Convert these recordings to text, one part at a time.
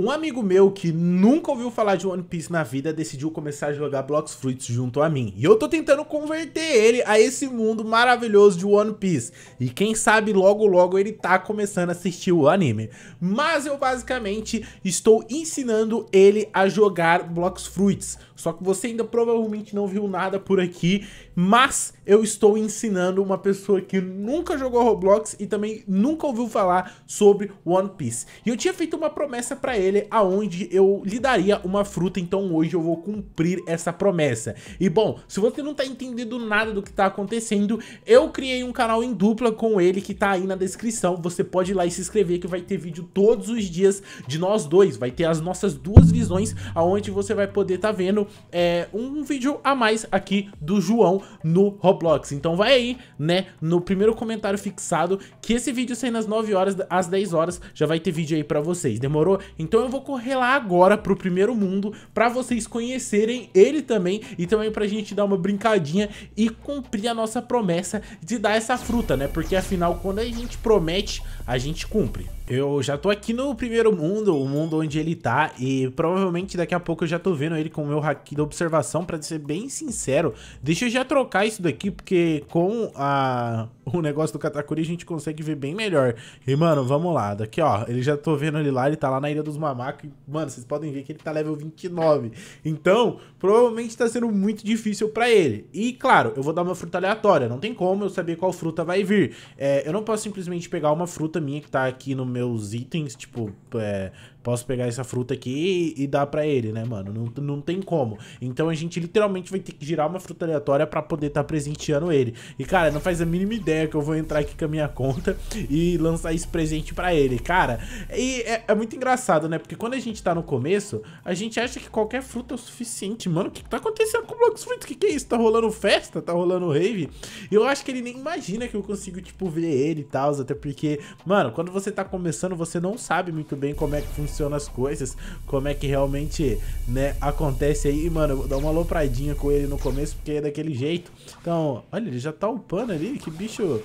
Um amigo meu que nunca ouviu falar de One Piece na vida decidiu começar a jogar Blocks Fruits junto a mim. E eu tô tentando converter ele a esse mundo maravilhoso de One Piece. E quem sabe logo logo ele tá começando a assistir o anime. Mas eu basicamente estou ensinando ele a jogar Blocks Fruits só que você ainda provavelmente não viu nada por aqui, mas eu estou ensinando uma pessoa que nunca jogou Roblox e também nunca ouviu falar sobre One Piece. E eu tinha feito uma promessa para ele aonde eu lhe daria uma fruta, então hoje eu vou cumprir essa promessa. E bom, se você não tá entendendo nada do que tá acontecendo, eu criei um canal em dupla com ele que tá aí na descrição. Você pode ir lá e se inscrever que vai ter vídeo todos os dias de nós dois. Vai ter as nossas duas visões aonde você vai poder tá vendo é, um vídeo a mais aqui do João no Roblox. Então vai aí, né, no primeiro comentário fixado, que esse vídeo sai nas 9 horas, às 10 horas, já vai ter vídeo aí pra vocês, demorou? Então eu vou correr lá agora pro primeiro mundo, pra vocês conhecerem ele também, e também pra gente dar uma brincadinha e cumprir a nossa promessa de dar essa fruta, né? Porque afinal, quando a gente promete, a gente cumpre. Eu já tô aqui no primeiro mundo, o mundo onde ele tá, e provavelmente daqui a pouco eu já tô vendo ele com o meu haki da observação, pra ser bem sincero. Deixa eu já trocar isso daqui, porque com a... o negócio do Katakuri a gente consegue ver bem melhor. E, mano, vamos lá. Daqui, ó, ele já tô vendo ele lá, ele tá lá na Ilha dos Mamacos. Mano, vocês podem ver que ele tá level 29. Então, provavelmente tá sendo muito difícil pra ele. E, claro, eu vou dar uma fruta aleatória. Não tem como eu saber qual fruta vai vir. É, eu não posso simplesmente pegar uma fruta minha que tá aqui no meu meus itens, tipo, é, posso pegar essa fruta aqui e, e dar para ele, né, mano? Não, não tem como. Então a gente literalmente vai ter que girar uma fruta aleatória para poder estar tá presenteando ele. E, cara, não faz a mínima ideia que eu vou entrar aqui com a minha conta e lançar esse presente para ele, cara. E é, é, muito engraçado, né? Porque quando a gente tá no começo, a gente acha que qualquer fruta é o suficiente. Mano, o que, que tá acontecendo com o Blox frutos O que, que é isso? Tá rolando festa? Tá rolando rave? Eu acho que ele nem imagina que eu consigo, tipo, ver ele e tal, até porque, mano, quando você tá começando começando, você não sabe muito bem como é que funciona as coisas, como é que realmente, né, acontece aí. Mano, dá uma alopradinha com ele no começo, porque é daquele jeito. Então, olha, ele já tá upando ali, que bicho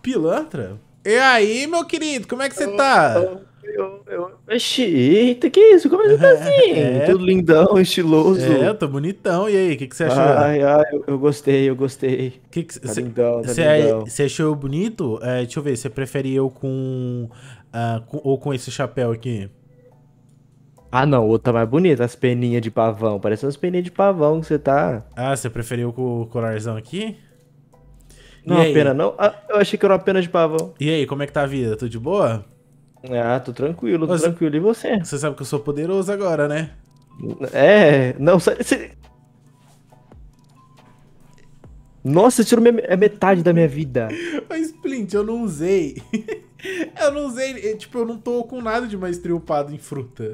pilantra. E aí, meu querido, como é que você tá? Eu, eu, eita, que isso? Como você tá é, assim? É. Tudo lindão, estiloso. É, tô bonitão. E aí, o que, que você achou? Ai, ai, eu, eu gostei, eu gostei. Que que tá cê, lindão, tá é- lindão. Você achou bonito? É, deixa eu ver, você prefere eu com, uh, com, ou com esse chapéu aqui? Ah, não, outra tá mais bonita, as peninhas de pavão. Parece umas peninhas de pavão que você tá. Ah, você preferiu com o colarzão aqui? Não, é pena não. Ah, eu achei que era uma pena de pavão. E aí, como é que tá a vida? Tudo de boa? Ah, tô tranquilo, tô tranquilo. E você? Você sabe que eu sou poderoso agora, né? É, não, você... Nossa, você tirou minha, é metade da minha vida. Mas, Splint, eu não usei. eu não usei, é, tipo, eu não tô com nada de mais triunfado em fruta.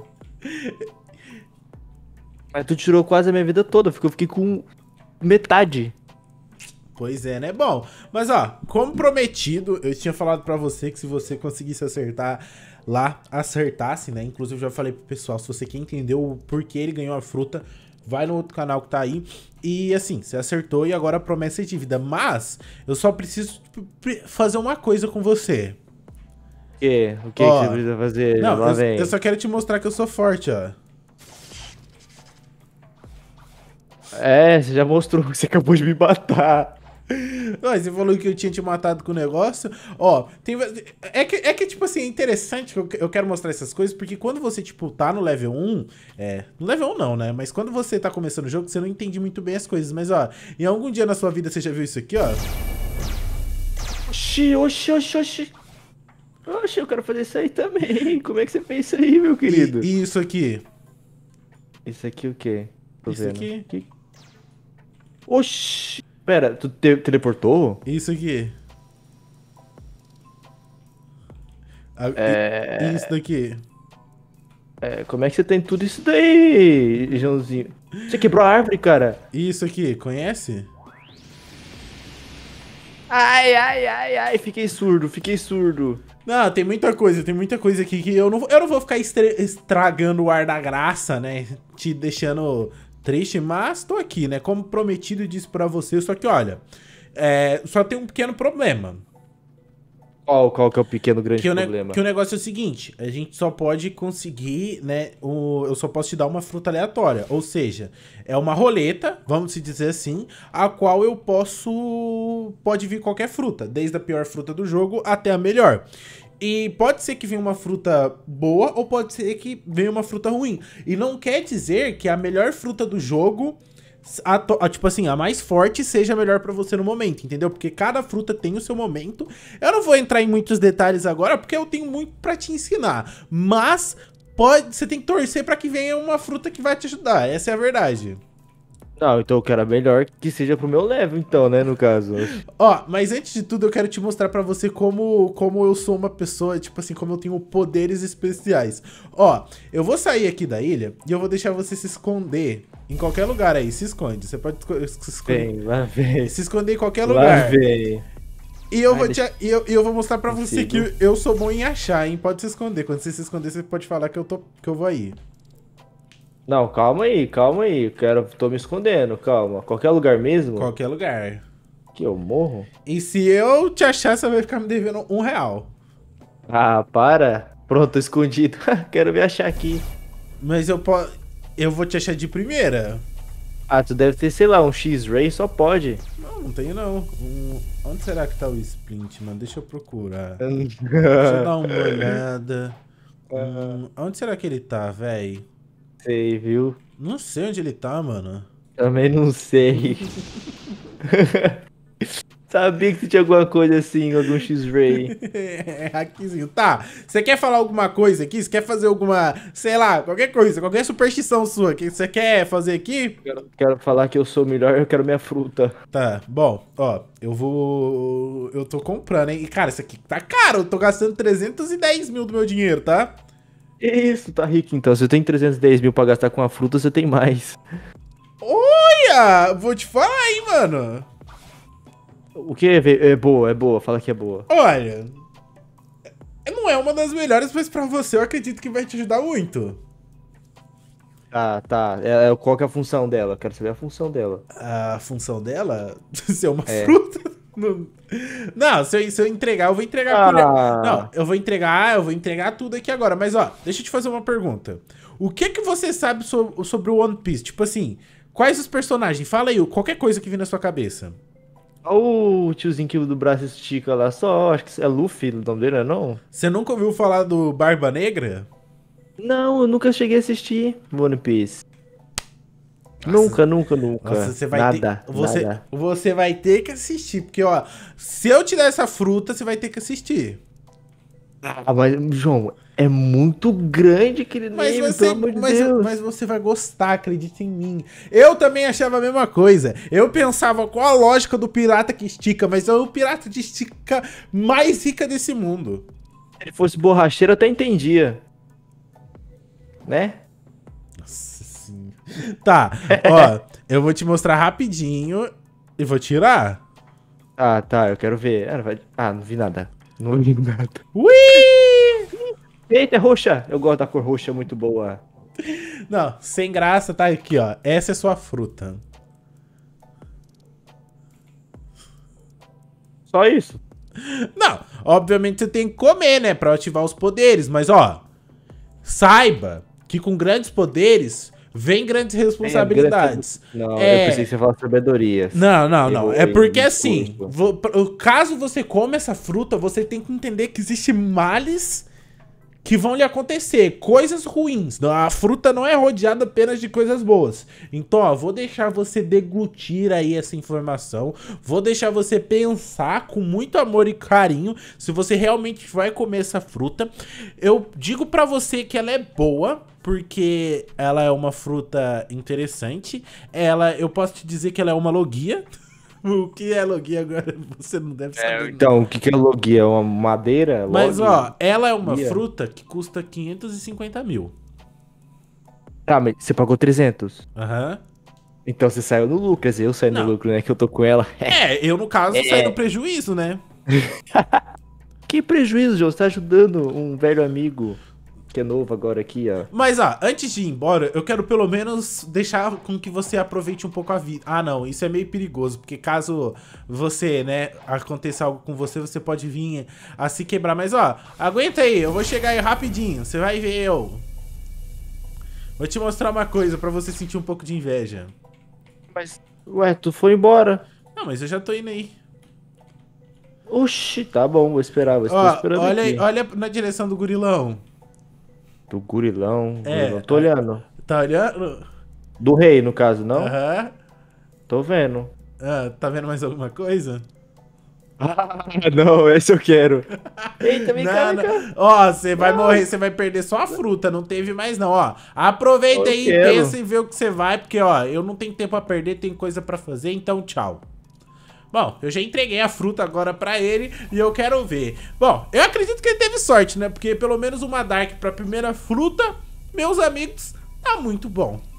Mas tu tirou quase a minha vida toda, eu fiquei com metade. Pois é, né? Bom, mas ó, como prometido, eu tinha falado para você que se você conseguisse acertar lá, acertasse, né? Inclusive, eu já falei pro pessoal, se você quer entender o porquê ele ganhou a fruta, vai no outro canal que tá aí. E assim, você acertou e agora a promessa é dívida. Mas, eu só preciso tipo, fazer uma coisa com você. O quê? O que, ó, que você precisa fazer? Não, eu, eu só quero te mostrar que eu sou forte, ó. É, você já mostrou que você acabou de me matar. Você falou que eu tinha te matado com o negócio. Ó, tem. É que, é que tipo assim, é interessante que eu quero mostrar essas coisas, porque quando você, tipo, tá no level 1. É. No level 1 não, né? Mas quando você tá começando o jogo, você não entende muito bem as coisas. Mas, ó, em algum dia na sua vida você já viu isso aqui, ó. Oxi, oxi, oxi, oxi. Oxi, eu quero fazer isso aí também. Como é que você fez isso aí, meu querido? E, e isso aqui? Isso aqui o quê? Tô isso vendo. aqui. Que... Oxi. Pera, tu te teleportou? Isso aqui. Ah, é... Isso daqui. É, como é que você tem tudo isso daí, Joãozinho? Você quebrou a árvore, cara. Isso aqui, conhece? Ai, ai, ai, ai, fiquei surdo, fiquei surdo. Não, tem muita coisa, tem muita coisa aqui que eu não, eu não vou ficar estragando o ar da graça, né? Te deixando triste, mas tô aqui, né? Como prometido disse para você, só que olha, é, só tem um pequeno problema. Qual, qual que é o pequeno grande que o problema? Que o negócio é o seguinte, a gente só pode conseguir, né, o, eu só posso te dar uma fruta aleatória, ou seja, é uma roleta, vamos se dizer assim, a qual eu posso pode vir qualquer fruta, desde a pior fruta do jogo até a melhor. E pode ser que venha uma fruta boa ou pode ser que venha uma fruta ruim. E não quer dizer que a melhor fruta do jogo, a, a, tipo assim, a mais forte seja a melhor para você no momento, entendeu? Porque cada fruta tem o seu momento. Eu não vou entrar em muitos detalhes agora, porque eu tenho muito para te ensinar. Mas pode, você tem que torcer para que venha uma fruta que vai te ajudar. Essa é a verdade. Ah, então que era melhor que seja pro meu level, então, né, no caso. Ó, mas antes de tudo, eu quero te mostrar para você como, como eu sou uma pessoa, tipo assim, como eu tenho poderes especiais. Ó, eu vou sair aqui da ilha e eu vou deixar você se esconder em qualquer lugar aí. Se esconde, você pode se esconder. Vem, lá vem. Se esconder em qualquer lugar. Lá vem. E eu, vou te, e eu, eu vou mostrar pra consigo. você que eu sou bom em achar, hein? Pode se esconder. Quando você se esconder, você pode falar que eu, tô, que eu vou aí. Não, calma aí, calma aí. Eu quero, tô me escondendo, calma. Qualquer lugar mesmo? Qualquer lugar. Que eu morro? E se eu te achar, você vai ficar me devendo um real. Ah, para. Pronto, escondido. quero me achar aqui. Mas eu posso. Eu vou te achar de primeira. Ah, tu deve ter, sei lá, um X-Ray, só pode. Não, não tenho não. Um... Onde será que tá o Splint, mano? Deixa eu procurar. Deixa eu dar uma olhada. Ah. Hum, onde será que ele tá, velho? sei, viu? Não sei onde ele tá, mano. Também não sei. Sabia que tinha alguma coisa assim, algum X-Ray. é, Tá, você quer falar alguma coisa aqui? Você quer fazer alguma, sei lá, qualquer coisa, qualquer superstição sua que você quer fazer aqui? Quero, quero falar que eu sou melhor, eu quero minha fruta. Tá, bom, ó, eu vou... Eu tô comprando, hein? E, cara, isso aqui tá caro, eu tô gastando 310 mil do meu dinheiro, tá? Isso, tá rico então. Se eu tenho 310 mil pra gastar com a fruta, você tem mais. Olha! Vou te falar, hein, mano. O que é, é boa, é boa, fala que é boa. Olha, não é uma das melhores, mas pra você eu acredito que vai te ajudar muito. Ah, tá. tá. É, é, qual que é a função dela? Quero saber a função dela. A função dela? Ser é uma é. fruta? Não, se, eu, se, eu, entregar, eu vou entregar. Ah. Por... Não, eu vou entregar, eu vou entregar tudo aqui agora. Mas, ó, deixa eu te fazer uma pergunta. O que que você sabe so, sobre o One Piece? Tipo assim, quais os personagens? Fala aí, qualquer coisa que vir na sua cabeça. O tiozinho que do braço estica lá só, acho que é Luffy o nome dele, não é não? Você nunca ouviu falar do Barba Negra? Não, eu nunca cheguei a assistir One Piece. Nossa. Nunca, nunca, nunca. Nossa, você vai nada, ter, você, nada. você vai ter que assistir, porque ó, se eu tirar essa fruta, você vai ter que assistir. Ah, mas João, é muito grande, querido. Mas você, mas, mas, você vai gostar, acredita em mim. Eu também achava a mesma coisa. Eu pensava qual a lógica do pirata que estica, mas é o pirata de estica mais rica desse mundo. Se ele fosse borracheiro, eu até entendia. Né? Tá, ó, eu vou te mostrar rapidinho e vou tirar. Ah, tá, eu quero ver. Ah, não, ah, vi nada. Não vi nada. Ui! Eita, é roxa! Eu gosto da cor roxa, é muito boa. Não, sem graça, tá aqui, ó. Essa é sua fruta. Só isso? Não, obviamente você tem que comer, né? Pra ativar os poderes, mas ó. Saiba que com grandes poderes Vem grandes responsabilidades. grande... É. Não, é... eu pensei que você falar sabedoria. Não, não, não. É porque assim, caso você come essa fruta, você tem que entender que existe males que vão lhe acontecer coisas ruins. A fruta não é rodeada apenas de coisas boas. Então, ó, vou deixar você deglutir aí essa informação. Vou deixar você pensar com muito amor e carinho se você realmente vai comer essa fruta. Eu digo para você que ela é boa, porque ela é uma fruta interessante. Ela, eu posso te dizer que ela é uma logia. o que é logia agora você não deve é, saber. É, então, o que é logia? É uma madeira? Mas, ó, ela é uma fruta que custa 550 mil. Tá, mas você pagou 300? Aham. Uhum. Então você saiu no lucro, quer dizer, eu saí não. no lucro, né? Que eu tô com ela. É, eu no caso é. saí no prejuízo, né? que prejuízo, João? Você tá ajudando um velho amigo que é novo agora aqui, ó. Mas, ah, antes de ir embora, eu quero pelo menos deixar com que você aproveite um pouco a vida. Ah, não, isso é meio perigoso, porque caso você, né, aconteça algo com você, você pode vir a se quebrar. Mas, ó, aguenta aí, eu vou chegar aí rapidinho, você vai ver eu. Vou te mostrar uma coisa pra você sentir um pouco de inveja. Mas... Ué, tu foi embora. Não, mas eu já tô indo aí. Oxi, tá bom, vou esperar, vou esperar olha, Olha na direção do gurilão. Do gurilão. É, gurilão. Tô tá- olhando. Tá olhando? Do rei, no caso, não? Aham. Tô vendo. Ah, tá vendo mais alguma coisa? Ah, não, esse eu quero. Eita, me não, Ó, você vai morrer, você vai perder só a fruta, não teve mais não, ó. Aproveita eu aí, quero. pensa e vê o que você vai, porque ó, eu não tenho tempo a perder, tenho coisa para fazer, então tchau. Bom, eu já entreguei a fruta agora pra ele e eu quero ver. Bom, eu acredito que ele teve sorte, né? Porque pelo menos uma Dark pra primeira fruta, meus amigos, tá muito bom.